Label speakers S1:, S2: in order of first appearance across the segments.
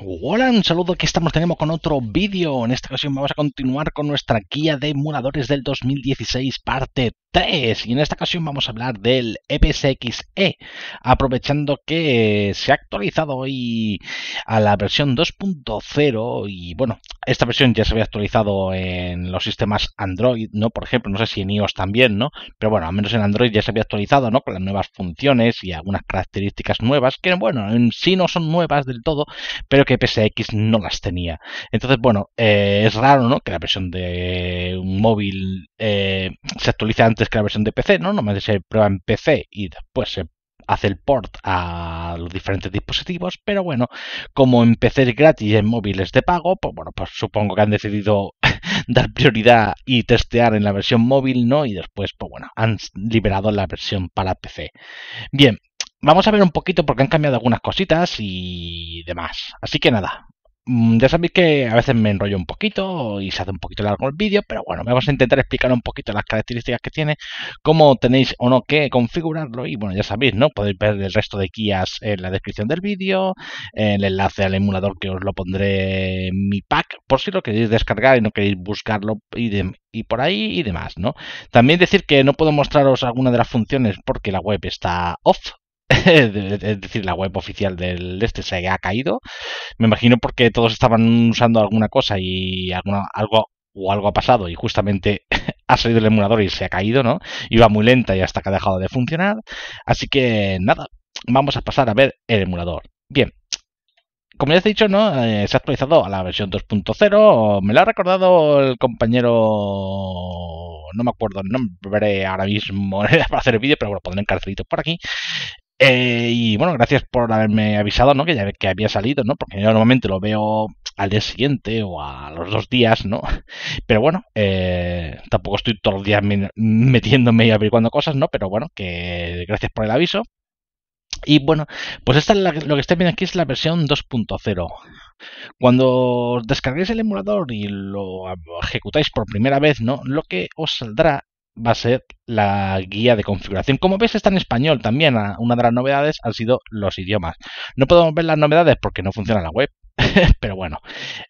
S1: Hola, un saludo, aquí estamos tenemos con otro vídeo. En esta ocasión vamos a continuar con nuestra guía de emuladores del 2016, parte y en esta ocasión vamos a hablar del EPSXe aprovechando que se ha actualizado hoy a la versión 2.0 y bueno, esta versión ya se había actualizado en los sistemas Android, ¿no? Por ejemplo, no sé si en iOS también, ¿no? Pero bueno, al menos en Android ya se había actualizado, ¿no? Con las nuevas funciones y algunas características nuevas que, bueno, en sí no son nuevas del todo, pero que EPSX no las tenía. Entonces, bueno, eh, es raro, ¿no? Que la versión de un móvil eh, se actualice antes es que la versión de PC, ¿no? Normalmente se prueba en PC y después se hace el port a los diferentes dispositivos, pero bueno, como en PC es gratis y en móviles de pago, pues bueno, pues supongo que han decidido dar prioridad y testear en la versión móvil, ¿no? Y después, pues bueno, han liberado la versión para PC. Bien, vamos a ver un poquito porque han cambiado algunas cositas y demás. Así que nada, Mm, ya sabéis que a veces me enrollo un poquito y se hace un poquito largo el vídeo, pero bueno, vamos a intentar explicar un poquito las características que tiene, cómo tenéis o no que configurarlo y bueno, ya sabéis, ¿no? Podéis ver el resto de guías en la descripción del vídeo, el enlace al emulador que os lo pondré en mi pack, por si lo queréis descargar y no queréis buscarlo y, y por ahí y demás, ¿no? También decir que no puedo mostraros alguna de las funciones porque la web está off, es decir, la web oficial del este se ha caído. Me imagino porque todos estaban usando alguna cosa y alguna, algo o algo ha pasado y justamente ha salido el emulador y se ha caído, ¿no? Iba muy lenta y hasta que ha dejado de funcionar. Así que nada, vamos a pasar a ver el emulador. Bien, como ya os he dicho, ¿no? Eh, se ha actualizado a la versión 2.0. Me lo ha recordado el compañero. No me acuerdo el nombre ahora mismo para hacer el vídeo, pero bueno, pondré en carcelito por aquí. Eh, y bueno, gracias por haberme avisado, ¿no? Que ya que había salido, ¿no? Porque yo normalmente lo veo al día siguiente o a los dos días, ¿no? Pero bueno, eh, tampoco estoy todos los días metiéndome y averiguando cosas, ¿no? Pero bueno, que gracias por el aviso. Y bueno, pues esta lo que estáis viendo aquí es la versión 2.0. Cuando descarguéis el emulador y lo ejecutáis por primera vez, ¿no? Lo que os saldrá va a ser la guía de configuración. Como ves, está en español también. Ah, una de las novedades han sido los idiomas. No podemos ver las novedades porque no funciona la web. Pero bueno,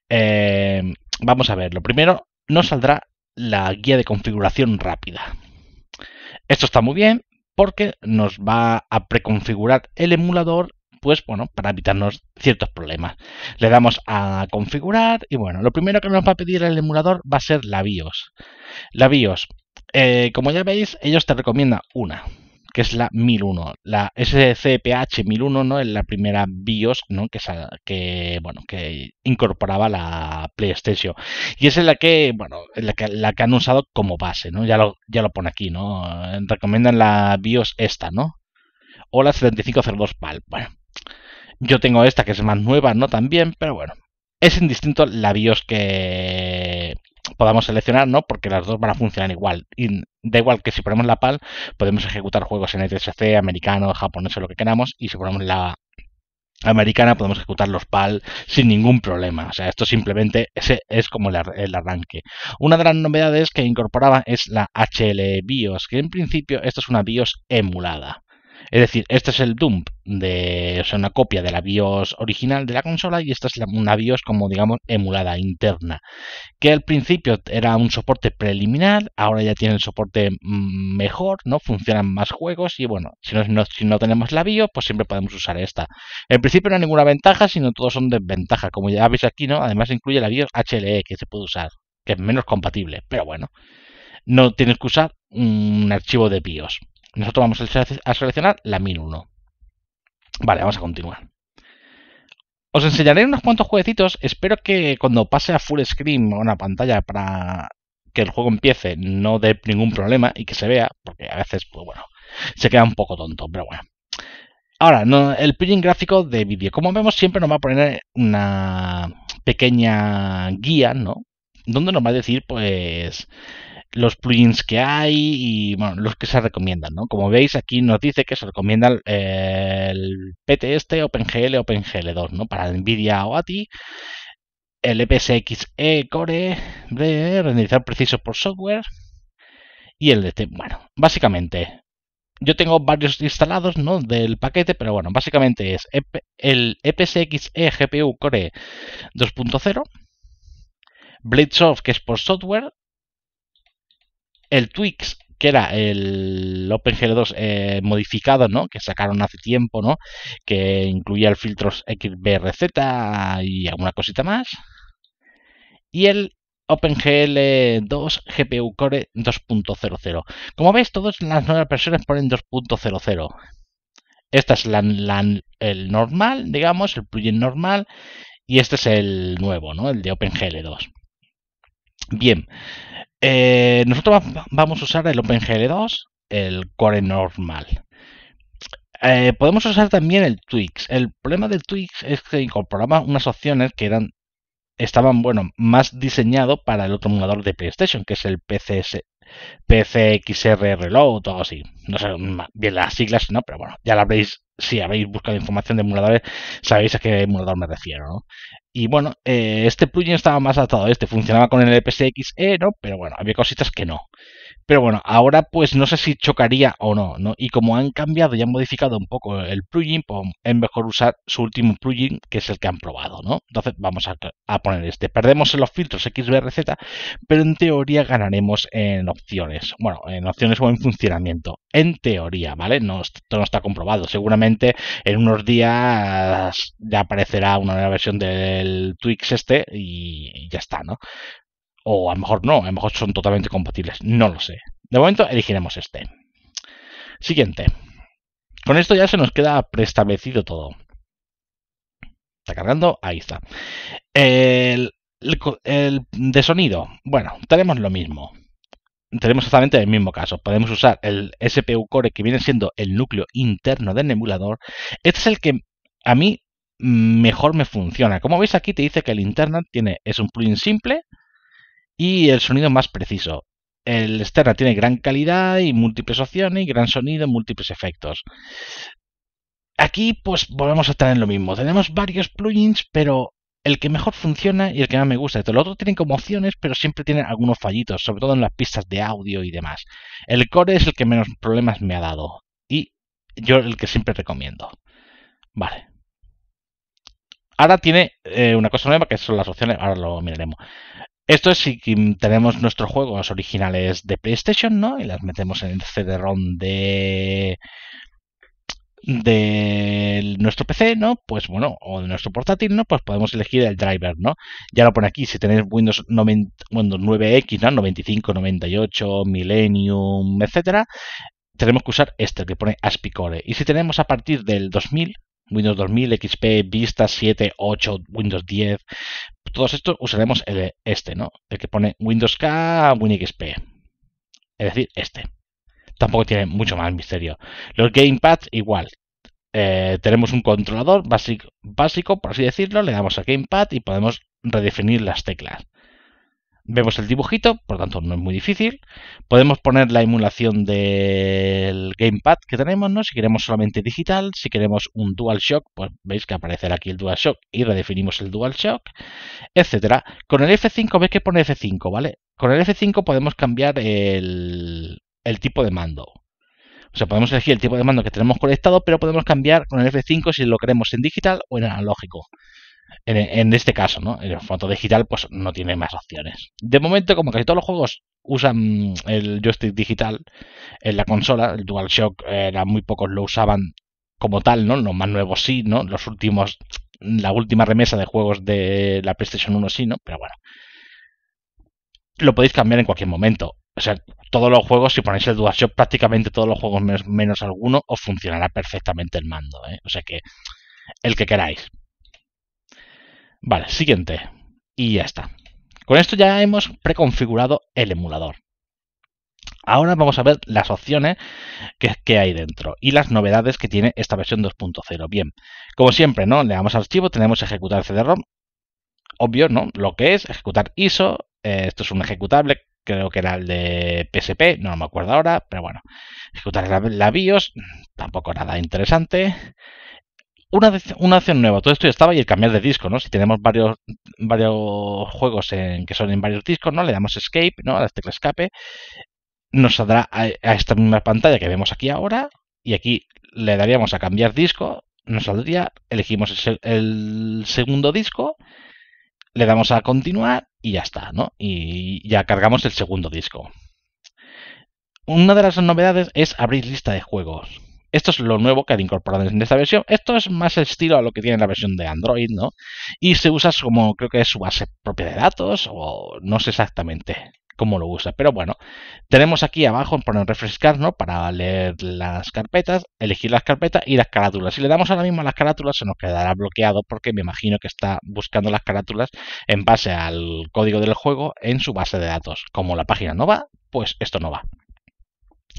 S1: eh, vamos a ver. Lo primero, nos saldrá la guía de configuración rápida. Esto está muy bien porque nos va a preconfigurar el emulador pues bueno, para evitarnos ciertos problemas. Le damos a configurar y bueno, lo primero que nos va a pedir el emulador va a ser la BIOS. La BIOS eh, como ya veis, ellos te recomiendan una, que es la 1001, la SCPH 1001, ¿no? Es la primera BIOS, ¿no? Que, que, bueno, que incorporaba la PlayStation. Y esa es la que, bueno, la que, han usado como base, ¿no? Ya lo, ya lo pone aquí, ¿no? Recomiendan la BIOS esta, ¿no? O la 7502 PAL. Bueno, yo tengo esta que es más nueva, ¿no? También, pero bueno, es indistinto la BIOS que, podamos seleccionar, ¿no? Porque las dos van a funcionar igual. Y da igual que si ponemos la PAL, podemos ejecutar juegos en ETSC, americano, japonés o lo que queramos, y si ponemos la americana podemos ejecutar los PAL sin ningún problema. O sea, esto simplemente es como el, arranque. Una de las novedades que incorporaba es la HL BIOS, que en principio esto es una BIOS emulada. Es decir, este es el dump de o sea, una copia de la BIOS original de la consola y esta es una BIOS como digamos emulada interna, que al principio era un soporte preliminar, ahora ya tiene el soporte mm, mejor, no funcionan más juegos y bueno, si no, si no tenemos la BIOS, pues siempre podemos usar esta. En principio no hay ninguna ventaja, sino todos son desventajas, como ya veis aquí, ¿no? Además incluye la BIOS HLE que se puede usar, que es menos compatible, pero bueno, no tienes que usar un archivo de BIOS. Nosotros vamos a seleccionar la min Vale, vamos a continuar. Os enseñaré unos cuantos jueguecitos. Espero que cuando pase a full screen o una pantalla para que el juego empiece no dé ningún problema y que se vea, porque a veces, pues bueno, se queda un poco tonto, pero bueno. Ahora, no, el plugin gráfico de vídeo. Como vemos, siempre nos va a poner una pequeña guía, ¿no? Donde nos va a decir, pues, los plugins que hay y bueno, los que se recomiendan. ¿no? Como veis, aquí nos dice que se recomienda el, PTST, este OpenGL, OpenGL2, ¿no? para NVIDIA o ATI, el EPSXe e, Core, de renderizar preciso por software y el de Bueno, básicamente, yo tengo varios instalados del paquete, pero bueno, básicamente es e el EPSXe GPU Core 2.0. BladeSoft, que es por software, el Twix, que era el OpenGL 2 eh, modificado, ¿no? Que sacaron hace tiempo, ¿no? Que incluía el filtros XBRZ y alguna cosita más. Y el OpenGL 2 GPU Core 2.00. Como veis, todas las nuevas versiones ponen 2.00. Esta es el normal, digamos, el plugin normal. Y este es el nuevo, ¿no? El de OpenGL 2. Bien, eh, nosotros vamos a usar el OpenGL2, el core normal. Eh, podemos usar también el Twix. El problema del Twix es que incorporaba unas opciones que eran estaban bueno más diseñado para el otro emulador de PlayStation, que es el PCS PCXR Reload o algo así. No sé bien las siglas, no, pero bueno, ya la habréis, si habéis buscado información de emuladores, sabéis a qué emulador me refiero, ¿no? Y bueno, eh, este plugin estaba más adaptado a este, funcionaba con el PCXE, ¿no? Pero bueno, había cositas que no. Pero bueno, ahora pues no sé si chocaría o no, ¿no? Y como han cambiado y han modificado un poco el plugin, pues es mejor usar su último plugin, que es el que han probado, ¿no? Entonces vamos a, poner este. Perdemos en los filtros XBRZ, pero en teoría ganaremos en opciones. Bueno, en opciones o en funcionamiento. En teoría, ¿vale? No, esto no está comprobado. Seguramente en unos días ya aparecerá una nueva versión del Twix este y ya está, ¿no? O a lo mejor no, a lo mejor son totalmente compatibles. No lo sé. De momento elegiremos este. Siguiente. Con esto ya se nos queda preestablecido todo. Está cargando, ahí está. El, de sonido. Bueno, tenemos lo mismo tenemos exactamente el mismo caso. Podemos usar el SPU Core que viene siendo el núcleo interno del emulador. Este es el que a mí mejor me funciona. Como veis aquí te dice que el Internet tiene, es un plugin simple y el sonido más preciso. El externa tiene gran calidad y múltiples opciones, y gran sonido, múltiples efectos. Aquí pues volvemos a estar en lo mismo. Tenemos varios plugins, pero el que mejor funciona y el que más me gusta. el otro tienen como opciones, pero siempre tienen algunos fallitos, sobre todo en las pistas de audio y demás. El core es el que menos problemas me ha dado y yo el que siempre recomiendo. Vale. Ahora tiene eh, una cosa nueva que son las opciones, ahora lo miraremos. Esto es si tenemos nuestros juegos originales de PlayStation, ¿no? Y las metemos en el CD-ROM de de nuestro PC, ¿no? Pues bueno, o de nuestro portátil, ¿no? Pues podemos elegir el driver, ¿no? Ya lo pone aquí, si tenéis Windows, Windows 9X, ¿no? 95, 98, Millennium, etcétera, tenemos que usar este que pone ASPICORE. Y si tenemos a partir del 2000, Windows 2000, XP, Vista 7, 8, Windows 10. Todos estos usaremos el, este, ¿no? El que pone Windows K, WinXP. Es decir, este. Tampoco tiene mucho más misterio. Los gamepads igual. Eh, tenemos un controlador básico, básico, por así decirlo. Le damos a gamepad y podemos redefinir las teclas. Vemos el dibujito, por lo tanto no es muy difícil. Podemos poner la emulación del gamepad que tenemos, ¿no? Si queremos solamente digital, si queremos un DualShock, pues veis que aparecerá aquí el DualShock y redefinimos el DualShock, etcétera. Con el F5 veis que pone F5, ¿vale? Con el F5 podemos cambiar el tipo de mando. O sea, podemos elegir el tipo de mando que tenemos conectado, pero podemos cambiar con el F5 si lo queremos en digital o en analógico. En, este caso, ¿no? En el formato digital, pues no tiene más opciones. De momento, como casi todos los juegos usan mm, el joystick digital en la consola, el DualShock, eh, era muy pocos lo usaban como tal, ¿no? Los más nuevos sí, ¿no? Los últimos, mm, la última remesa de juegos de la PlayStation 1 sí, ¿no? Pero bueno. Lo podéis cambiar en cualquier momento. O sea, todos los juegos, si ponéis el DualShock, prácticamente todos los juegos menos, alguno, os funcionará perfectamente el mando, ¿eh? O sea que el que queráis. Vale, siguiente. Y ya está. Con esto ya hemos preconfigurado el emulador. Ahora vamos a ver las opciones que, hay dentro y las novedades que tiene esta versión 2.0. Bien, como siempre, ¿no? Le damos archivo, tenemos ejecutar CD-ROM. Obvio, ¿no? Lo que es ejecutar ISO. Eh, esto es un ejecutable, creo que era el de PSP, no me acuerdo ahora, pero bueno. Ejecutar la BIOS, tampoco nada interesante una, acción nueva, todo esto ya estaba y el cambiar de disco, ¿no? Si tenemos varios, varios juegos en, que son en varios discos, ¿no? Le damos escape, ¿no? A la tecla escape, nos saldrá a, esta misma pantalla que vemos aquí ahora y aquí le daríamos a cambiar disco, nos saldría, elegimos el, el segundo disco, le damos a continuar y ya está, ¿no? Y ya cargamos el segundo disco. Una de las novedades es abrir lista de juegos. Esto es lo nuevo que han incorporado en esta versión. Esto es más estilo a lo que tiene la versión de Android, ¿no? Y se usa como, creo que es su base propia de datos, o no sé exactamente cómo lo usa. Pero bueno, tenemos aquí abajo, en poner refrescar, ¿no? Para leer las carpetas, elegir las carpetas y las carátulas. Si le damos ahora mismo a las carátulas, se nos quedará bloqueado porque me imagino que está buscando las carátulas en base al código del juego en su base de datos. Como la página no va, pues esto no va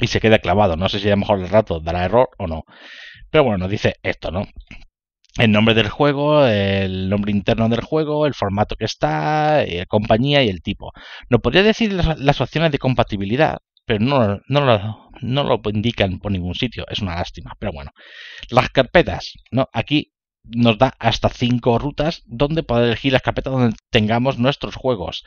S1: y se queda clavado. No sé si a lo mejor el rato dará error o no. Pero bueno, nos dice esto, ¿no? El nombre del juego, el nombre interno del juego, el formato que está, la eh, compañía y el tipo. Nos podría decir las, opciones de compatibilidad, pero no, no, lo, no lo indican por ningún sitio. Es una lástima, pero bueno. Las carpetas, ¿no? Aquí nos da hasta cinco rutas donde poder elegir las carpetas donde tengamos nuestros juegos.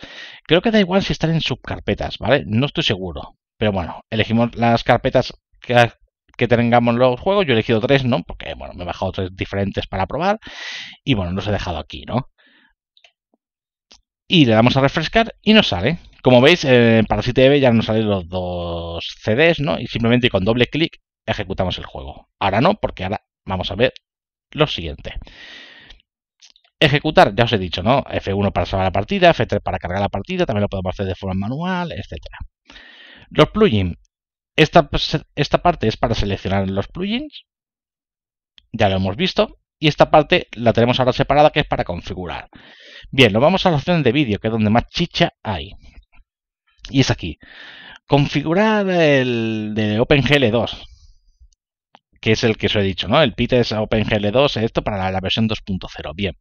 S1: Creo que da igual si están en subcarpetas, ¿vale? No estoy seguro. Pero bueno, elegimos las carpetas que, tengamos los juegos. Yo he elegido tres, ¿no? Porque, bueno, me he bajado tres diferentes para probar. Y bueno, los he dejado aquí, ¿no? Y le damos a refrescar y nos sale. Como veis, eh, para 7 ya nos salen los dos CDs, ¿no? Y simplemente con doble clic ejecutamos el juego. Ahora no, porque ahora vamos a ver lo siguiente. Ejecutar, ya os he dicho, ¿no? F1 para salvar la partida, F3 para cargar la partida, también lo podemos hacer de forma manual, etcétera. Los plugins. Esta, esta parte es para seleccionar los plugins. Ya lo hemos visto. Y esta parte la tenemos ahora separada que es para configurar. Bien, lo vamos a la opción de vídeo, que es donde más chicha hay. Y es aquí. Configurar el de OpenGL 2 que es el que os he dicho, ¿no? El PIT es OpenGL 2, esto para la, versión 2.0. Bien.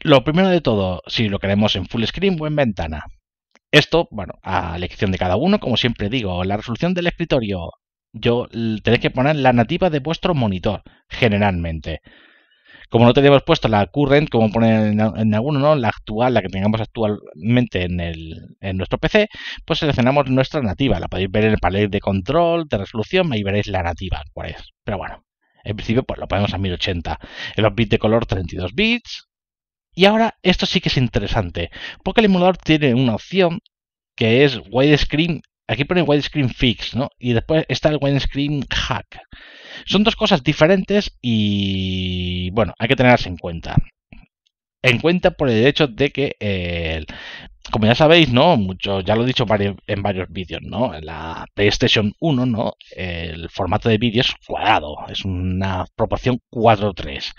S1: Lo primero de todo, si lo queremos en full screen o en ventana. Esto, bueno, a elección de cada uno, como siempre digo, la resolución del escritorio, yo tenéis que poner la nativa de vuestro monitor, generalmente. Como no tenemos puesto la current, como pone en, alguno, ¿no? la actual, la que tengamos actualmente en, el, en nuestro PC, pues seleccionamos nuestra nativa. La podéis ver en el panel de control, de resolución, ahí veréis la nativa, cuál es. Pero bueno, en principio pues lo ponemos a 1080. En los bits de color 32 bits, y ahora esto sí que es interesante, porque el emulador tiene una opción que es widescreen, aquí pone widescreen fix, ¿no? Y después está el widescreen hack. Son dos cosas diferentes y bueno, hay que tenerlas en cuenta. En cuenta por el hecho de que, eh, como ya sabéis, ¿no? Mucho, ya lo he dicho en varios vídeos, ¿no? En la PlayStation 1, ¿no? El formato de vídeo es cuadrado, es una proporción 4-3.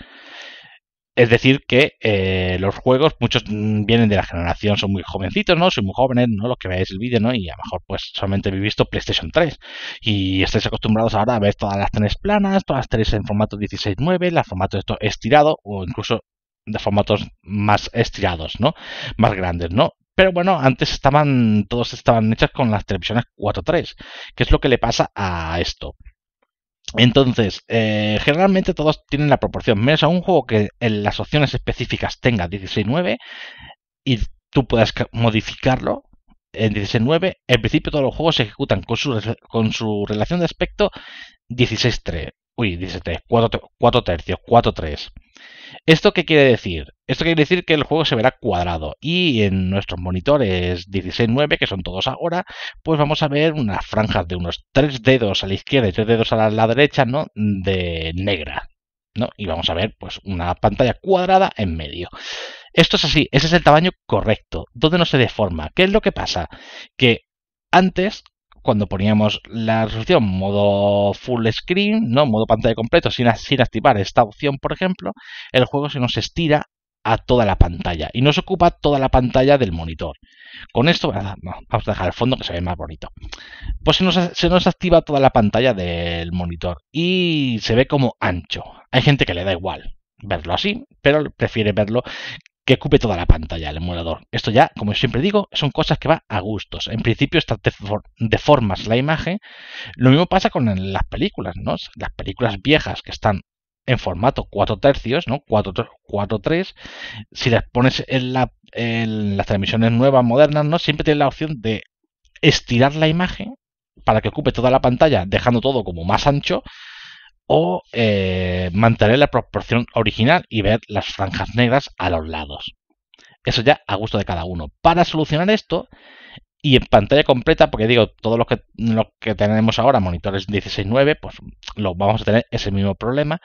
S1: Es decir, que eh, los juegos, muchos vienen de la generación, son muy jovencitos, ¿no? Son muy jóvenes, ¿no? Los que veáis el vídeo, ¿no? Y a lo mejor, pues, solamente habéis visto PlayStation 3. Y estáis acostumbrados ahora a ver todas las tres planas, todas las tres en formato 16-9, las formato esto estirado, o incluso de formatos más estirados, ¿no? Más grandes, ¿no? Pero bueno, antes estaban, todos estaban hechas con las televisiones 4.3, ¿Qué es lo que le pasa a esto. Entonces, eh, generalmente todos tienen la proporción, menos a un juego que en las opciones específicas tenga 16-9 y tú puedas modificarlo en 16-9. En principio todos los juegos se ejecutan con su, con su relación de aspecto 16-3. Uy, 17, 4, 4 tercios, 4 3. ¿Esto qué quiere decir? Esto quiere decir que el juego se verá cuadrado y en nuestros monitores 16-9, que son todos ahora, pues vamos a ver unas franjas de unos 3 dedos a la izquierda y 3 dedos a la, derecha, ¿no? De negra, ¿no? Y vamos a ver pues una pantalla cuadrada en medio. Esto es así, ese es el tamaño correcto, donde no se deforma. ¿Qué es lo que pasa? Que antes cuando poníamos la resolución modo full screen, ¿no? modo pantalla completo, sin, activar esta opción, por ejemplo, el juego se nos estira a toda la pantalla y nos ocupa toda la pantalla del monitor. Con esto vamos a dejar el fondo que se ve más bonito. Pues se nos, se nos, activa toda la pantalla del monitor y se ve como ancho. Hay gente que le da igual verlo así, pero prefiere verlo que ocupe toda la pantalla el emulador. Esto ya, como siempre digo, son cosas que van a gustos. En principio estas deformas la imagen. Lo mismo pasa con las películas, ¿no? Las películas viejas que están en formato 4 tercios, ¿no? 4-3. Si las pones en, las transmisiones nuevas, modernas, ¿no? Siempre tienes la opción de estirar la imagen para que ocupe toda la pantalla, dejando todo como más ancho, o eh, mantener la proporción original y ver las franjas negras a los lados. Eso ya a gusto de cada uno. Para solucionar esto, y en pantalla completa, porque digo, todos los que, que tenemos ahora, monitores 16.9, pues lo vamos a tener ese mismo problema,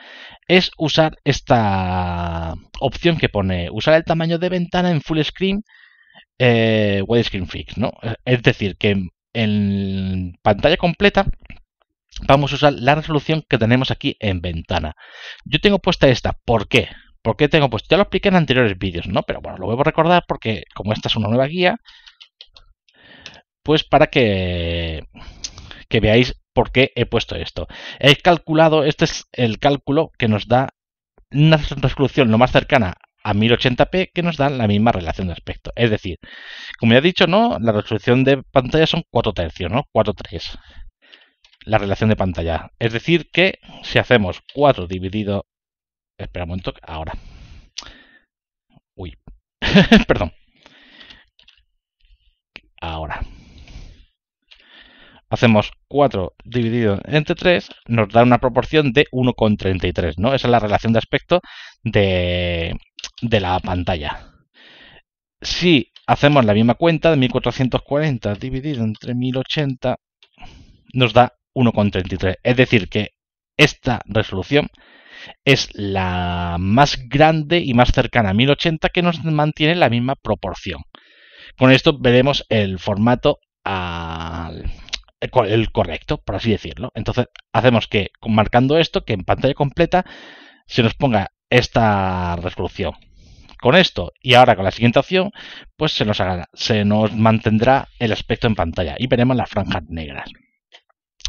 S1: es usar esta opción que pone usar el tamaño de ventana en full screen, eh, widescreen fix, ¿no? Es decir, que en pantalla completa vamos a usar la resolución que tenemos aquí en ventana. Yo tengo puesta esta. ¿Por qué? ¿Por tengo puesto? Ya lo expliqué en anteriores vídeos, ¿no? Pero bueno, lo vuelvo a recordar porque como esta es una nueva guía, pues para que, que veáis por qué he puesto esto. He calculado, este es el cálculo que nos da una resolución lo más cercana a 1080p que nos da la misma relación de aspecto. Es decir, como ya he dicho, ¿no? La resolución de pantalla son 4 tercios, ¿no? 4 3 la relación de pantalla. Es decir, que si hacemos 4 dividido... Espera un momento, ahora. Uy, perdón. Ahora. Hacemos 4 dividido entre 3, nos da una proporción de 1,33, ¿no? Esa es la relación de aspecto de, de la pantalla. Si hacemos la misma cuenta de 1440 dividido entre 1080, nos da 1,33. Es decir, que esta resolución es la más grande y más cercana a 1080 que nos mantiene la misma proporción. Con esto veremos el formato al, ah, el correcto, por así decirlo. Entonces hacemos que, marcando esto, que en pantalla completa se nos ponga esta resolución. Con esto y ahora con la siguiente opción, pues se se nos mantendrá el aspecto en pantalla y veremos las franjas negras.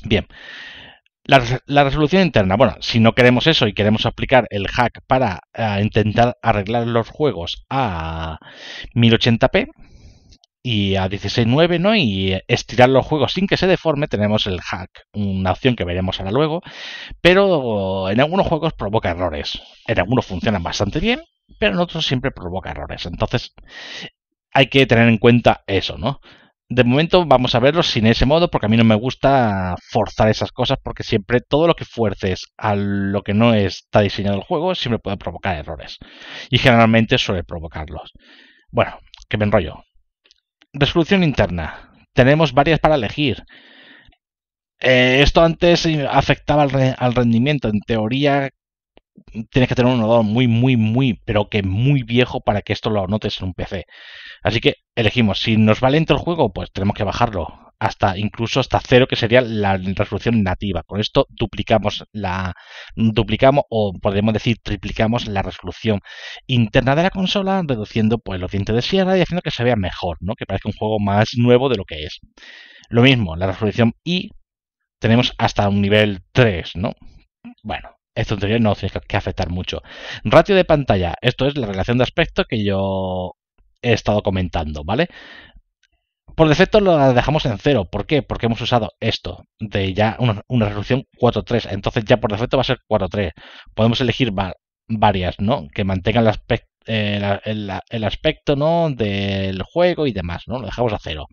S1: Bien. La, resolución interna, bueno, si no queremos eso y queremos aplicar el hack para eh, intentar arreglar los juegos a 1080p y a 16.9, ¿no? Y estirar los juegos sin que se deforme, tenemos el hack, una opción que veremos ahora luego, pero en algunos juegos provoca errores. En algunos funcionan bastante bien, pero en otros siempre provoca errores. Entonces, hay que tener en cuenta eso, ¿no? de momento vamos a verlo sin ese modo, porque a mí no me gusta forzar esas cosas, porque siempre todo lo que fuerces a lo que no está diseñado el juego siempre puede provocar errores. Y generalmente suele provocarlos. Bueno, que me enrollo. Resolución interna. Tenemos varias para elegir. Eh, esto antes afectaba al rendimiento. En teoría, tienes que tener un ordenador muy, muy, muy, pero que muy viejo para que esto lo notes en un PC. Así que elegimos, si nos va lento el juego, pues tenemos que bajarlo hasta incluso hasta cero que sería la resolución nativa. Con esto duplicamos la duplicamos o podemos decir triplicamos la resolución interna de la consola, reduciendo pues los dientes de sierra y haciendo que se vea mejor, ¿no? Que parezca un juego más nuevo de lo que es. Lo mismo, la resolución Y tenemos hasta un nivel 3, ¿no? Bueno, esto anterior no tiene que afectar mucho. Ratio de pantalla, esto es la relación de aspecto que yo he estado comentando, ¿vale? Por defecto lo dejamos en cero. ¿Por qué? Porque hemos usado esto de ya una, resolución 4.3. Entonces ya por defecto va a ser 4.3. Podemos elegir varias, ¿no? Que mantengan el, eh, aspecto, Del juego y demás, ¿no? Lo dejamos a cero.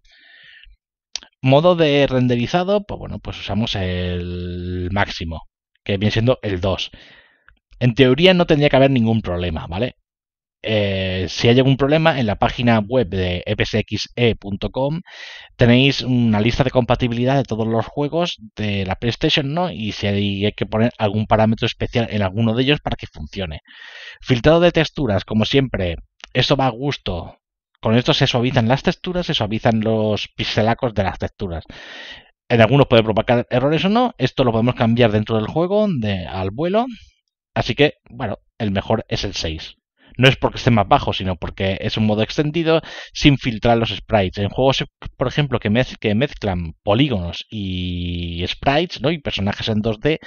S1: Modo de renderizado, pues bueno, pues usamos el máximo que viene siendo el 2. En teoría no tendría que haber ningún problema, ¿vale? Eh, si hay algún problema, en la página web de epsxe.com tenéis una lista de compatibilidad de todos los juegos de la PlayStation, ¿no? Y si hay, que poner algún parámetro especial en alguno de ellos para que funcione. Filtrado de texturas, como siempre, eso va a gusto. Con esto se suavizan las texturas, se suavizan los pixelacos de las texturas. En algunos puede provocar errores o no. Esto lo podemos cambiar dentro del juego, de, al vuelo. Así que, bueno, el mejor es el 6. No es porque esté más bajo, sino porque es un modo extendido sin filtrar los sprites. En juegos, por ejemplo, que, que mezclan polígonos y sprites, ¿no? Y personajes en 2D,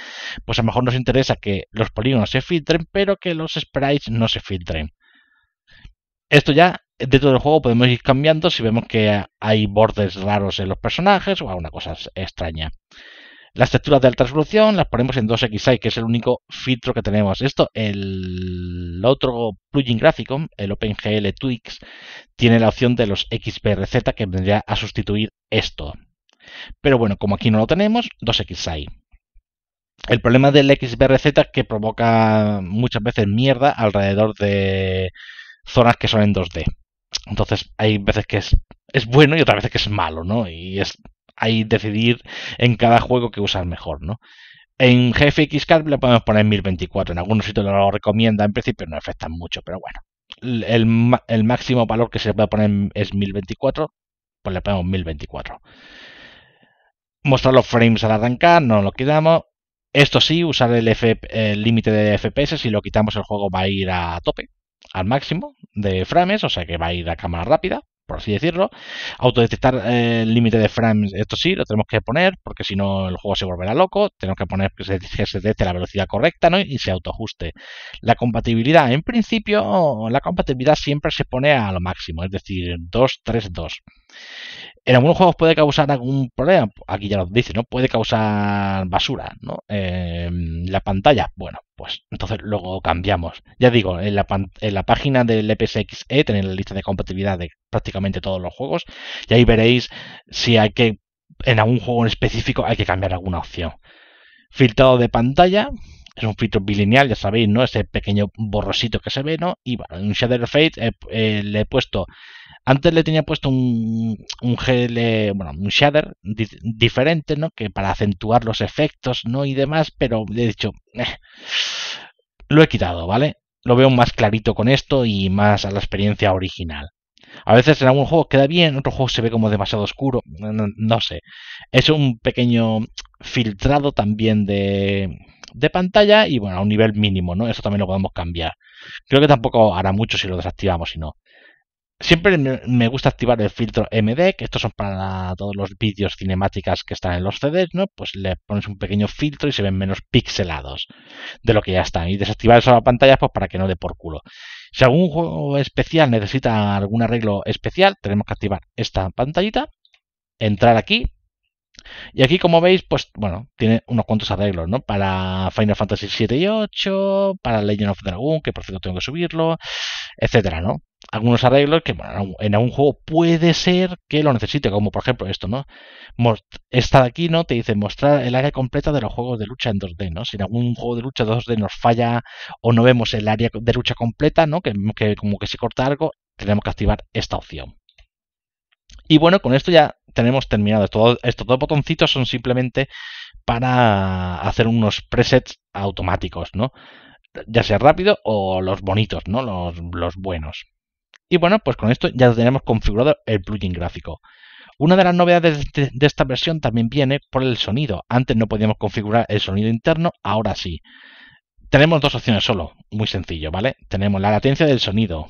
S1: pues a lo mejor nos interesa que los polígonos se filtren, pero que los sprites no se filtren. Esto ya dentro del juego podemos ir cambiando si vemos que hay bordes raros en los personajes o alguna cosa extraña. Las texturas de alta resolución las ponemos en 2xi, que es el único filtro que tenemos. Esto, el otro plugin gráfico, el OpenGL Twix, tiene la opción de los XBRZ que vendría a sustituir esto. Pero bueno, como aquí no lo tenemos, 2xi. El problema del XBRZ es que provoca muchas veces mierda alrededor de zonas que son en 2D. Entonces hay veces que es, bueno y otras veces que es malo, ¿no? Y es que decidir en cada juego que usar mejor, ¿no? En GFX Card le podemos poner 1024, en algunos sitios lo recomienda, en principio no afecta mucho, pero bueno. El, máximo valor que se puede poner es 1024, pues le ponemos 1024. Mostrar los frames al arrancar, no lo quitamos. Esto sí, usar el límite de FPS, si lo quitamos el juego va a ir a tope al máximo de frames, o sea que va a ir a cámara rápida, por así decirlo. Autodetectar eh, el límite de frames, esto sí, lo tenemos que poner, porque si no el juego se volverá loco. Tenemos que poner que se, detecte la velocidad correcta y se autoajuste. La compatibilidad, en principio, la compatibilidad siempre se pone a lo máximo, es decir, 2, 3, 2 en algunos juegos puede causar algún problema. Aquí ya lo dice, ¿no? Puede causar basura, ¿no? Em, la pantalla, bueno, pues entonces luego cambiamos. Ya digo, en la, página del EPSXE e tenéis la lista de compatibilidad de prácticamente todos los juegos y ahí veréis si hay que, en algún juego en específico, hay que cambiar alguna opción. Filtrado de pantalla, es un filtro bilineal, ya sabéis, ¿no? Ese pequeño borrosito que se ve, ¿no? Y bueno, en un shader fade eh, eh, le he puesto, antes le tenía puesto un, un eh, bueno, un shader diferente, ¿no? Que para acentuar los efectos, ¿no? Y demás, pero de hecho... lo he quitado, ¿vale? Lo veo más clarito con esto y más a la experiencia original. A veces en algún juego queda bien, en otro juego se ve como demasiado oscuro, no sé. Es un pequeño filtrado también de, de pantalla y bueno, a un nivel mínimo, ¿no? Eso también lo podemos cambiar. Creo que tampoco hará mucho si lo desactivamos, si no. Siempre me gusta activar el filtro MD, que estos son para todos los vídeos cinemáticas que están en los CDs, ¿no? Pues le pones un pequeño filtro y se ven menos pixelados de lo que ya están. Y desactivar esas pantallas, pues para que no dé por culo. Si algún juego especial necesita algún arreglo especial, tenemos que activar esta pantallita, entrar aquí, y aquí, como veis, pues bueno, tiene unos cuantos arreglos, ¿no? Para Final Fantasy 7 y 8, para Legend of Dragon, que por cierto tengo que subirlo, etcétera, ¿no? Algunos arreglos que bueno, en algún juego puede ser que lo necesite, como por ejemplo esto, ¿no? Esta de aquí, ¿no? Te dice mostrar el área completa de los juegos de lucha en 2D, ¿no? Si en algún juego de lucha 2D nos falla o no vemos el área de lucha completa, ¿no? Que, que como que se corta algo, tenemos que activar esta opción. Y bueno, con esto ya tenemos terminado. estos dos botoncitos son simplemente para hacer unos presets automáticos, ¿no? Ya sea rápido o los bonitos, ¿no? Los, los buenos. Y bueno, pues con esto ya tenemos configurado el plugin gráfico. Una de las novedades de, esta versión también viene por el sonido. Antes no podíamos configurar el sonido interno, ahora sí. Tenemos dos opciones solo, muy sencillo, ¿vale? Tenemos la latencia del sonido.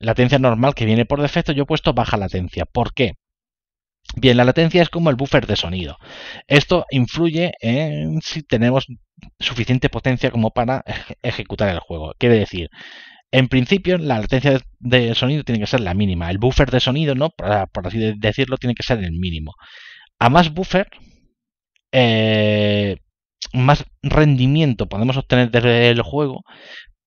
S1: Latencia normal que viene por defecto, yo he puesto baja latencia. ¿Por qué? Bien, la latencia es como el buffer de sonido. Esto influye en si tenemos suficiente potencia como para ejecutar el juego. Quiere decir, en principio la latencia de sonido tiene que ser la mínima. El buffer de sonido, ¿no? por así decirlo, tiene que ser el mínimo. A más buffer, eh, más rendimiento podemos obtener desde el juego,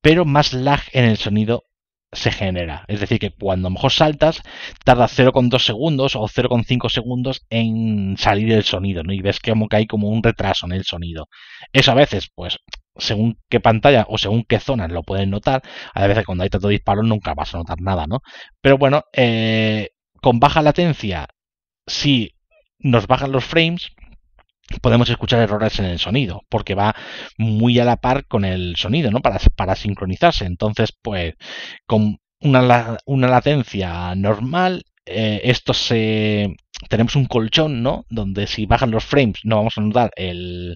S1: pero más lag en el sonido se genera. Es decir, que cuando a lo mejor saltas, tarda 0,2 segundos o 0,5 segundos en salir el sonido, ¿no? Y ves que como hay como un retraso en el sonido. Eso a veces, pues, según qué pantalla o según qué zonas lo pueden notar, a veces cuando hay tanto disparo nunca vas a notar nada, ¿no? Pero bueno, eh, con baja latencia, si nos bajan los frames, podemos escuchar errores en el sonido, porque va muy a la par con el sonido, ¿no? Para, para sincronizarse. Entonces, pues, con una, una latencia normal, eh, esto se... Tenemos un colchón, ¿no? Donde si bajan los frames no vamos a notar el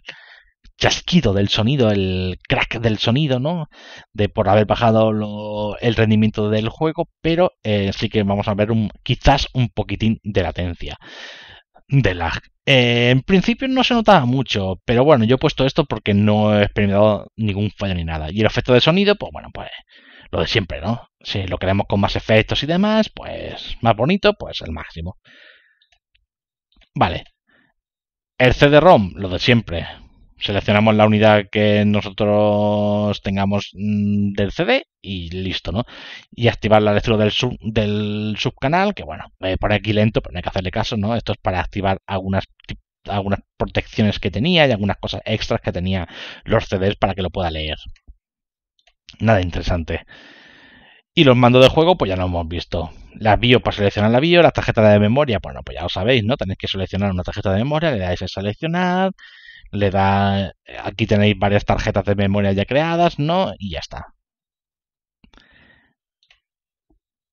S1: chasquido del sonido, el crack del sonido, ¿no? De por haber bajado el rendimiento del juego, pero eh, sí que vamos a ver un, quizás un poquitín de latencia de lag. Eh, en principio no se notaba mucho, pero bueno, yo he puesto esto porque no he experimentado ningún fallo ni nada. Y el efecto de sonido, pues bueno, pues lo de siempre, ¿no? Si lo queremos con más efectos y demás, pues más bonito, pues el máximo. Vale. El CD-ROM, lo de siempre seleccionamos la unidad que nosotros tengamos mm, del CD y listo, ¿no? Y activar la lectura del, del subcanal, que bueno, me eh, por aquí lento, pero no hay que hacerle caso, ¿no? Esto es para activar algunas algunas protecciones que tenía y algunas cosas extras que tenía los CDs para que lo pueda leer. Nada interesante. Y los mandos de juego, pues ya lo hemos visto. La BIO para seleccionar la BIO, la tarjeta de memoria, bueno, pues ya lo sabéis, ¿no? Tenéis que seleccionar una tarjeta de memoria, le dais a seleccionar, le da, aquí tenéis varias tarjetas de memoria ya creadas, ¿no? Y ya está.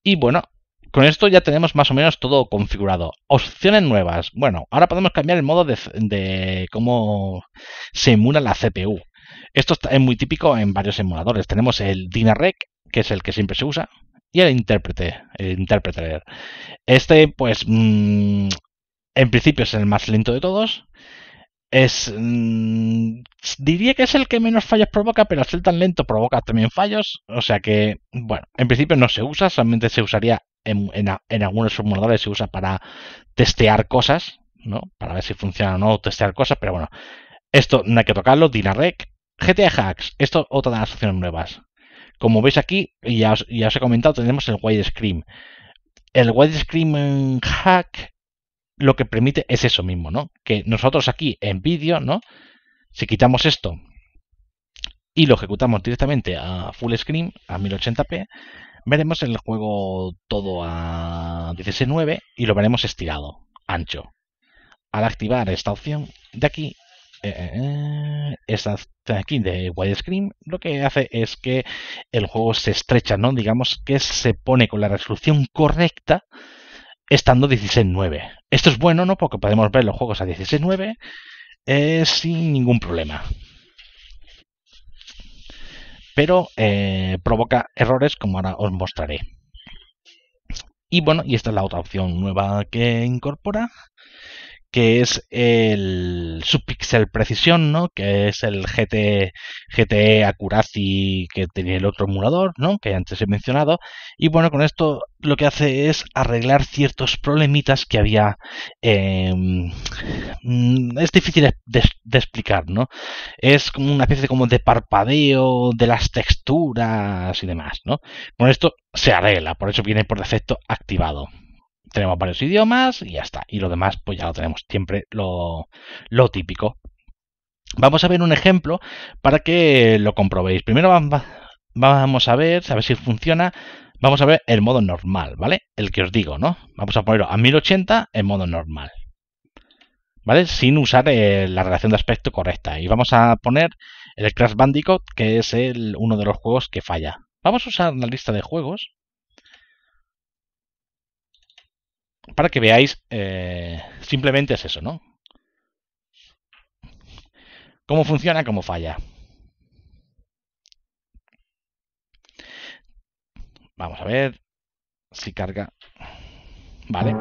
S1: Y bueno, con esto ya tenemos más o menos todo configurado. Opciones nuevas. Bueno, ahora podemos cambiar el modo de, cómo se emula la CPU. Esto es muy típico en varios emuladores. Tenemos el DynaRec, que es el que siempre se usa, y el intérprete, el Este, pues, mm, en principio es el más lento de todos, es mm, diría que es el que menos fallos provoca, pero al ser tan lento provoca también fallos, o sea que bueno, en principio no se usa, solamente se usaría en, algunos formuladores se usa para testear cosas, ¿no? Para ver si funciona o no, testear cosas, pero bueno, esto no hay que tocarlo, Dinarec, GTA Hacks, esto otra de las opciones nuevas. Como veis aquí, y ya os, ya he comentado, tenemos el widescreen. El widescreen hack lo que permite es eso mismo, ¿no? Que nosotros aquí en vídeo, ¿no? Si quitamos esto y lo ejecutamos directamente a full screen, a 1080p, veremos el juego todo a 16.9 y lo veremos estirado, ancho. Al activar esta opción de aquí, eh, eh, eh, esta opción aquí de widescreen, lo que hace es que el juego se estrecha, ¿no? Digamos que se pone con la resolución correcta estando 16.9. Esto es bueno, ¿no? Porque podemos ver los juegos a 16.9 eh, sin ningún problema. Pero eh, provoca errores como ahora os mostraré. Y bueno, y esta es la otra opción nueva que incorpora, que es el Subpixel precisión, ¿no? Que es el GT, GTE Accuracy que tenía el otro emulador, ¿no? Que antes he mencionado. Y bueno, con esto lo que hace es arreglar ciertos problemitas que había. Em, mm, es difícil de, explicar, ¿no? Es como una especie como de parpadeo de las texturas y demás, ¿no? Con esto se arregla, por eso viene por defecto activado tenemos varios idiomas y ya está. Y lo demás, pues ya lo tenemos siempre lo, típico. Vamos a ver un ejemplo para que lo comprobéis. Primero vamos a ver, a ver si funciona. Vamos a ver el modo normal, ¿vale? El que os digo, ¿no? Vamos a ponerlo a 1080 en modo normal. ¿Vale? Sin usar eh, la relación de aspecto correcta. Y vamos a poner el Crash Bandicoot, que es uno de los juegos que falla. Vamos a usar la lista de juegos. para que veáis, eh, simplemente es eso, ¿no? Cómo funciona, cómo falla. Vamos a ver si carga. Vale.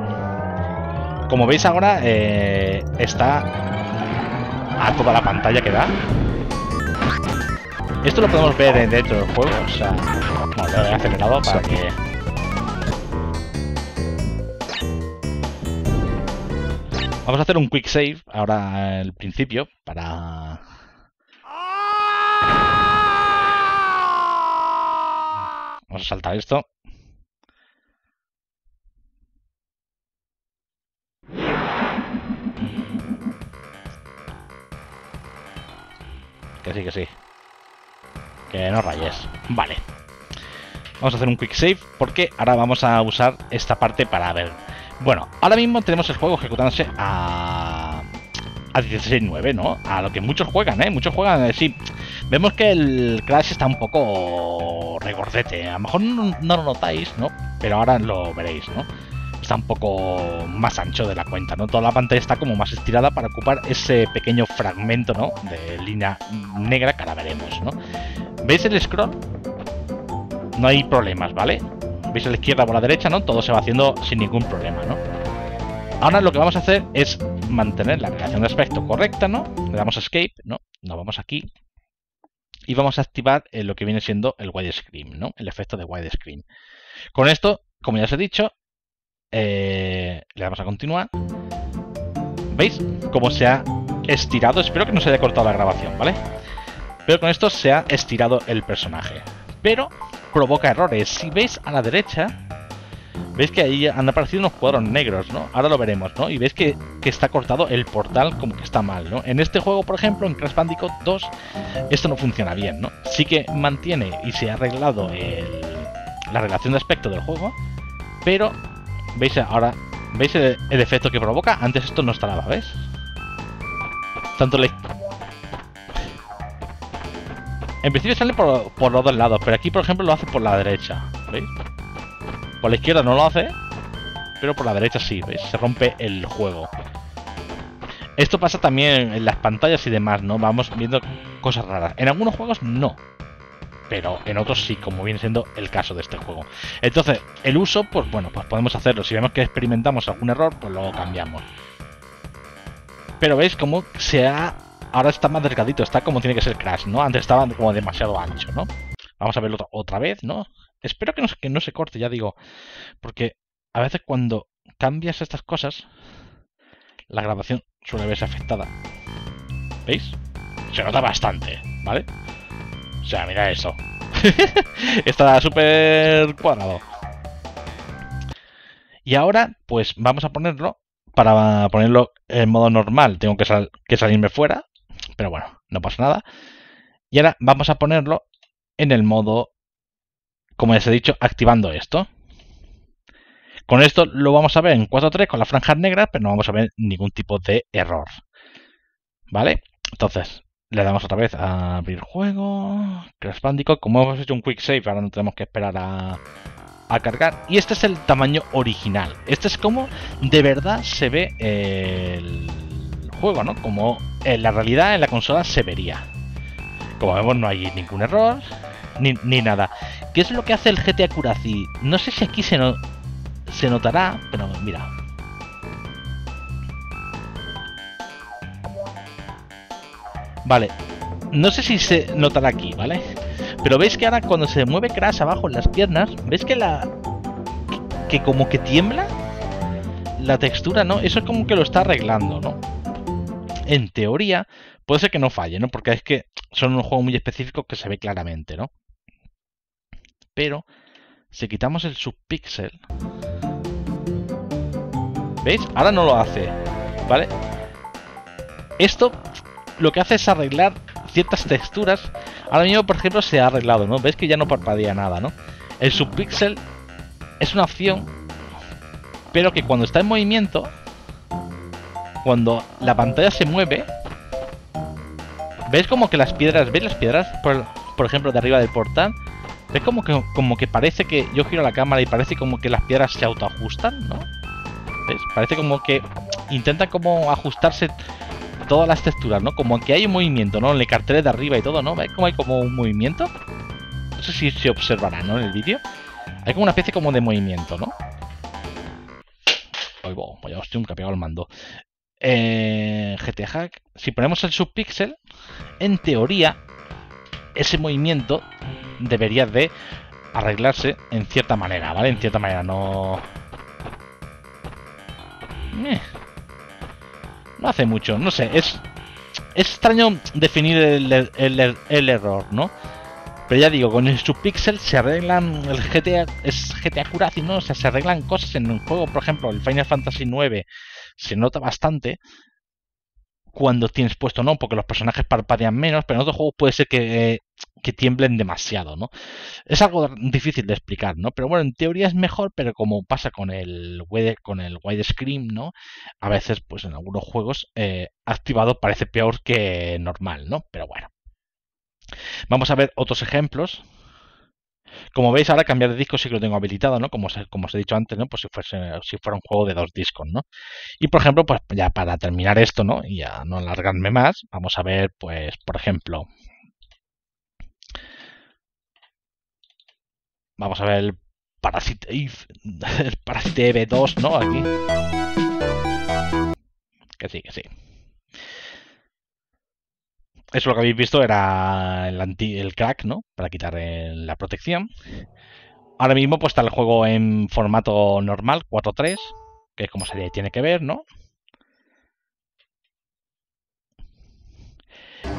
S1: Como veis ahora, eh, está a toda la pantalla que da. Esto lo podemos ver dentro del juego, o sea, lo he acelerado para que Vamos a hacer un quick save ahora al principio para... Vamos a saltar esto. Que sí, que sí. Que no rayes. Vale. Vamos a hacer un quick save porque ahora vamos a usar esta parte para ver bueno, ahora mismo tenemos el juego ejecutándose a... A 16.9, ¿no? A lo que muchos juegan, ¿eh? Muchos juegan, eh, sí. Vemos que el Crash está un poco regordete. A lo mejor no, no lo notáis, ¿no? Pero ahora lo veréis, ¿no? está un poco más ancho de la cuenta, ¿no? Toda la pantalla está como más estirada para ocupar ese pequeño fragmento, ¿no? De línea negra que ahora veremos, ¿no? ¿Veis el scroll? No hay problemas, ¿vale? a la izquierda o a la derecha, ¿no? Todo se va haciendo sin ningún problema, ¿no? Ahora lo que vamos a hacer es mantener la aplicación de aspecto correcta, ¿no? Le damos escape, ¿no? Nos vamos aquí. Y vamos a activar eh, lo que viene siendo el widescreen, ¿no? El efecto de widescreen. Con esto, como ya os he dicho, eh, le damos a continuar. ¿Veis? cómo se ha estirado. Espero que no se haya cortado la grabación, ¿vale? Pero con esto se ha estirado el personaje pero provoca errores. Si veis a la derecha, veis que ahí han aparecido unos cuadros negros, ¿no? Ahora lo veremos, ¿no? Y veis que, está cortado el portal como que está mal, ¿no? En este juego, por ejemplo, en Crash Bandicoot 2, esto no funciona bien, ¿no? Sí que mantiene y se ha arreglado la relación de aspecto del juego, pero veis ahora, veis el, efecto que provoca. Antes esto no estaba, ¿ves? Tanto le... En principio sale por, los dos lados, pero aquí, por ejemplo, lo hace por la derecha. ¿Veis? Por la izquierda no lo hace, pero por la derecha sí, ¿veis? Se rompe el juego. Esto pasa también en las pantallas y demás, ¿no? Vamos viendo cosas raras. En algunos juegos no, pero en otros sí, como viene siendo el caso de este juego. Entonces, el uso, pues bueno, pues podemos hacerlo. Si vemos que experimentamos algún error, pues lo cambiamos. Pero veis cómo se ha ahora está más delgadito, está como tiene que ser Crash, ¿no? Antes estaba como demasiado ancho, ¿no? Vamos a verlo otra, vez, ¿no? Espero que no, se corte, ya digo, porque a veces cuando cambias estas cosas, la grabación suele verse afectada. ¿Veis? Se nota bastante, ¿vale? O sea, mira eso. está súper cuadrado. Y ahora, pues vamos a ponerlo para ponerlo en modo normal. Tengo que salirme fuera pero bueno, no pasa nada. Y ahora vamos a ponerlo en el modo, como les he dicho, activando esto. Con esto lo vamos a ver en 4.3 con las franjas negras, pero no vamos a ver ningún tipo de error. ¿Vale? Entonces, le damos otra vez a abrir juego, Crash Como hemos hecho un quick save, ahora no tenemos que esperar a, a cargar. Y este es el tamaño original. Este es como de verdad se ve el juego, ¿no? Como en la realidad en la consola se vería. Como vemos, no hay ningún error ni, nada. ¿Qué es lo que hace el GTA Curaci? No sé si aquí se, no, se notará, pero mira. Vale, no sé si se notará aquí, ¿vale? Pero veis que ahora cuando se mueve Crash abajo en las piernas, ¿veis que la... que como que tiembla? La textura, ¿no? Eso es como que lo está arreglando, ¿no? en teoría, puede ser que no falle, ¿no? Porque es que son un juego muy específico que se ve claramente, ¿no? Pero si quitamos el subpixel... ¿Veis? Ahora no lo hace, ¿vale? Esto lo que hace es arreglar ciertas texturas. Ahora mismo, por ejemplo, se ha arreglado, ¿no? ¿Veis que ya no parpadea nada, ¿no? El subpixel es una opción, pero que cuando está en movimiento, cuando la pantalla se mueve, ¿Ves como que las piedras, ves las piedras, por, ejemplo, de arriba del portal? ¿Ves como que, como que parece que yo giro la cámara y parece como que las piedras se autoajustan, ¿no? ¿Ves? Parece como que intentan como ajustarse todas las texturas, ¿no? Como que hay un movimiento, ¿no? En el cartel de arriba y todo, ¿no? ¿Ves como hay como un movimiento? No sé si se observará, ¿no? En el vídeo. Hay como una especie como de movimiento, ¿no? Ay, hostia, un que al pegado el mando eh, GT Hack, si ponemos el subpixel, en teoría ese movimiento debería de arreglarse en cierta manera, ¿vale? En cierta manera, no... Eh, no hace mucho, no sé, es, es extraño definir el error, ¿no? Pero ya digo, con el subpixel se arreglan el GTA, es GTA Curacy, ¿no? O sea, se arreglan cosas en un juego, por ejemplo, el Final Fantasy IX se nota bastante cuando tienes puesto no, porque los personajes parpadean menos, pero en otros juegos puede ser que, que tiemblen demasiado, ¿no? Es algo difícil de explicar, ¿no? Pero bueno, en teoría es mejor, pero como pasa con el, con el widescreen, ¿no? A veces, pues en algunos juegos, eh, activado parece peor que normal, ¿no? Pero bueno. Vamos a ver otros ejemplos. Como veis, ahora cambiar de disco sí que lo tengo habilitado, ¿no? Como, os, como he dicho antes, ¿no? Pues si, fuese, si fuera un juego de dos discos, ¿no? Y por ejemplo, pues ya para terminar esto, ¿no? Y ya no alargarme más, vamos a ver, pues, por ejemplo. Vamos a ver el Parasite, el EV2, ¿no? Aquí. Que sí, que sí eso lo que habéis visto era el, crack, ¿no? Para quitar la protección. Ahora mismo pues está el juego en formato normal, 4-3, que es como se tiene que ver, ¿no?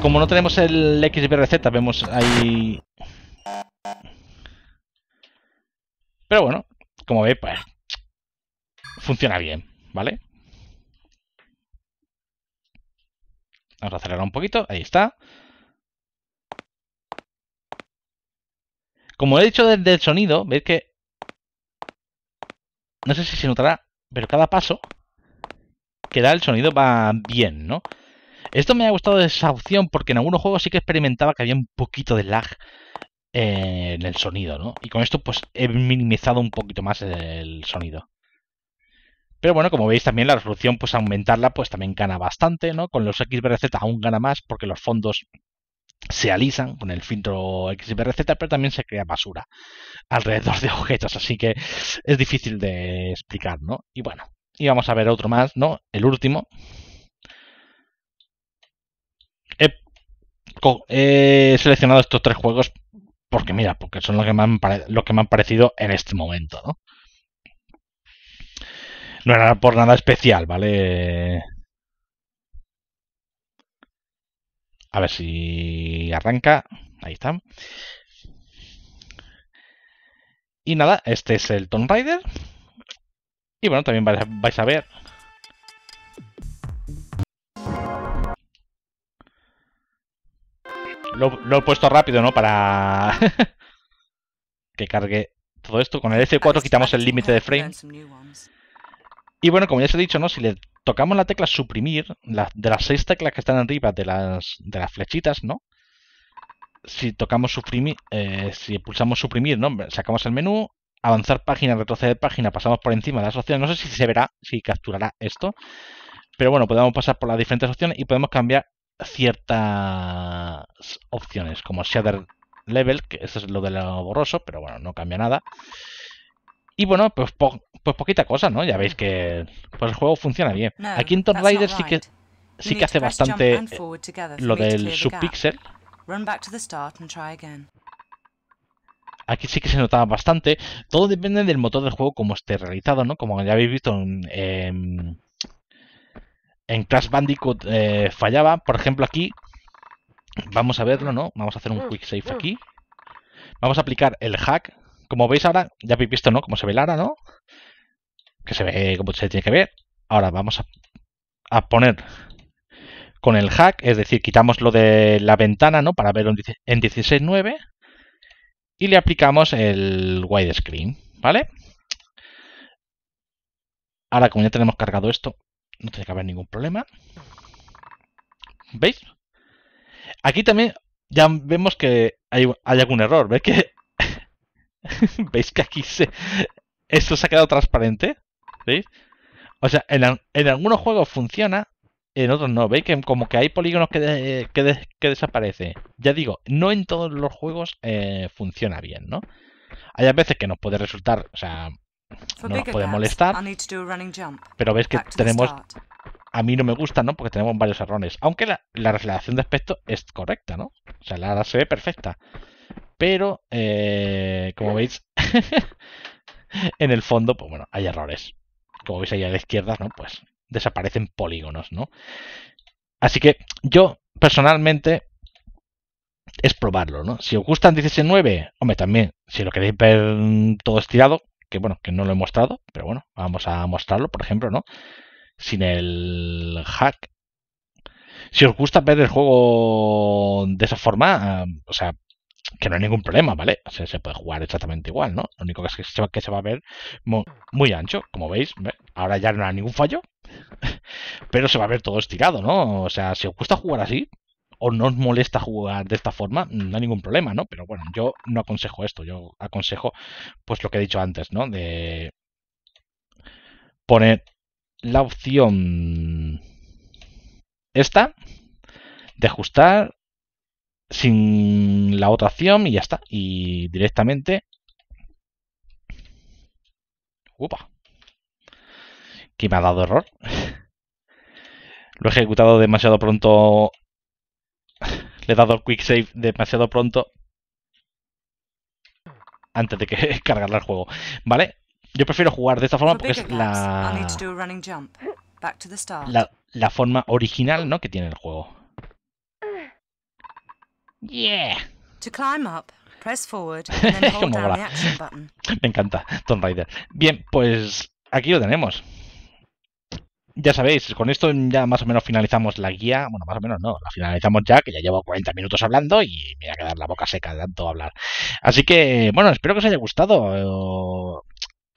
S1: Como no tenemos el XBRZ, vemos ahí... Pero bueno, como veis, pues funciona bien, ¿vale? Vamos a acelerar un poquito, ahí está. Como he dicho desde el sonido, veis que... No sé si se notará, pero cada paso que da el sonido va bien, ¿no? Esto me ha gustado de esa opción porque en algunos juegos sí que experimentaba que había un poquito de lag eh, en el sonido, ¿no? Y con esto pues he minimizado un poquito más el sonido. Pero bueno, como veis también la resolución, pues aumentarla, pues también gana bastante, ¿no? Con los XBRZ aún gana más porque los fondos se alisan con el filtro XBRZ, pero también se crea basura alrededor de objetos, así que es difícil de explicar, ¿no? Y bueno, y vamos a ver otro más, ¿no? El último. He, seleccionado estos tres juegos porque mira, porque son los que que me han parecido en este momento, ¿no? No era por nada especial, ¿vale? A ver si arranca. Ahí está. Y nada, este es el Tomb Raider. Y bueno, también vais a ver... Lo, lo he puesto rápido, ¿no? Para que cargue todo esto. Con el F4 quitamos el límite de frame. Y bueno, como ya os he dicho, ¿no? Si le tocamos la tecla suprimir, de las seis teclas que están arriba de las, flechitas, ¿no? Si tocamos suprimir, eh, si pulsamos suprimir, ¿no? Sacamos el menú, avanzar página, retroceder página, pasamos por encima de las opciones. No sé si se verá, si capturará esto. Pero bueno, podemos pasar por las diferentes opciones y podemos cambiar ciertas opciones, como shader level, que eso es lo de lo borroso, pero bueno, no cambia nada. Y bueno, pues, pues, poquita cosa, ¿no? Ya veis mm. que pues el juego funciona bien. Aquí en Tomb Raider sí que, sí que hace bastante eh, lo del subpixel. Aquí sí que se notaba bastante. Todo depende del motor del juego como esté realizado, ¿no? Como ya habéis visto en, Crash Bandicoot eh, fallaba. Por ejemplo, aquí vamos a verlo, ¿no? Vamos a hacer un mm, quick save mm. aquí. Vamos a aplicar el hack como veis ahora, ya habéis visto, ¿no? Cómo se ve Lara, ¿no? Que se ve como se tiene que ver. Ahora vamos a, poner con el hack, es decir, quitamos lo de la ventana, ¿no? Para verlo en 16.9 y le aplicamos el widescreen, ¿vale? Ahora, como ya tenemos cargado esto, no tiene que haber ningún problema. ¿Veis? Aquí también ya vemos que hay, algún error. ¿Ves que ¿Veis que aquí se... esto se ha quedado transparente? ¿Veis? O sea, en, algunos juegos funciona, en otros no. ¿Veis que como que hay polígonos que, que, desaparecen? Ya digo, no en todos los juegos eh, funciona bien, ¿no? Hay veces que nos puede resultar, o sea, nos puede molestar, pero veis que tenemos... A mí no me gusta, ¿no? Porque tenemos varios errores. Aunque la, la, relación de aspecto es correcta, ¿no? O sea, la, la se ve perfecta. Pero, eh, como veis, en el fondo, pues bueno, hay errores. Como veis ahí a la izquierda, ¿no? Pues desaparecen polígonos, ¿no? Así que yo, personalmente, es probarlo, ¿no? Si os gustan 16.9, hombre, también, si lo queréis ver todo estirado, que bueno, que no lo he mostrado, pero bueno, vamos a mostrarlo, por ejemplo, ¿no? Sin el hack. Si os gusta ver el juego de esa forma, ah, o sea, que no hay ningún problema, ¿vale? O sea, se puede jugar exactamente igual, ¿no? Lo único que es que se va, que se va a ver muy, ancho, como veis, ahora ya no hay ningún fallo, pero se va a ver todo estirado, ¿no? O sea, si os gusta jugar así, o no os molesta jugar de esta forma, no hay ningún problema, ¿no? Pero bueno, yo no aconsejo esto, yo aconsejo, pues lo que he dicho antes, ¿no? De poner la opción esta, de ajustar sin la otra acción y ya está. Y directamente... Upa. Que me ha dado error. Lo he ejecutado demasiado pronto. Le he dado el quick save demasiado pronto. Antes de que cargarle el juego. ¿Vale? Yo prefiero jugar de esta forma porque es la... La, la forma original ¿no? que tiene el juego. Yeah. To climb up, press forward and then hold down the action button. Me encanta Tomb Raider. Bien, pues aquí lo tenemos. Ya sabéis, con esto ya más o menos finalizamos la guía. Bueno, más o menos no, la finalizamos ya, que ya llevo 40 minutos hablando y me voy a quedar la boca seca de tanto hablar. Así que, bueno, espero que os haya gustado.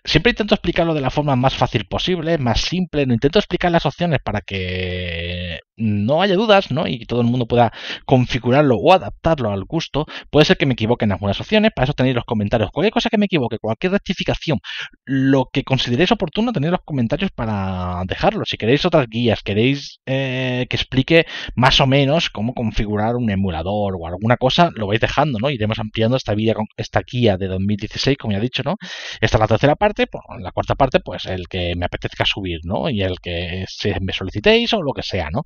S1: Siempre intento explicarlo de la forma más fácil posible, más simple. No intento explicar las opciones para que no haya dudas, ¿no? Y todo el mundo pueda configurarlo o adaptarlo al gusto. Puede ser que me equivoque en algunas opciones, para eso tenéis los comentarios. Cualquier cosa que me equivoque, cualquier rectificación, lo que consideréis oportuno, tenéis los comentarios para dejarlo. Si queréis otras guías, queréis eh, que explique más o menos cómo configurar un emulador o alguna cosa, lo vais dejando, ¿no? Iremos ampliando esta guía, esta guía de 2016, como ya he dicho, ¿no? Esta es la tercera parte, pues, la cuarta parte, pues el que me apetezca subir, ¿no? Y el que me solicitéis o lo que sea, ¿no?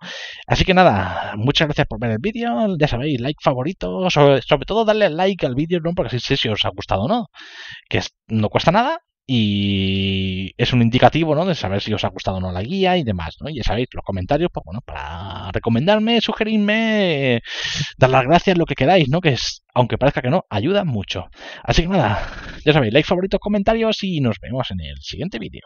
S1: Así que nada, muchas gracias por ver el vídeo, ya sabéis, like favorito, sobre, todo darle like al vídeo, ¿no? Porque así sé si os ha gustado o no, que no cuesta nada y es un indicativo ¿no? de saber si os ha gustado o no la guía y demás. ¿no? Ya sabéis, los comentarios, pues bueno, para recomendarme, sugerirme, dar las gracias, lo que queráis, ¿no? Que es, aunque parezca que no, ayuda mucho. Así que nada, ya sabéis, like, favoritos, comentarios y nos vemos en el siguiente vídeo.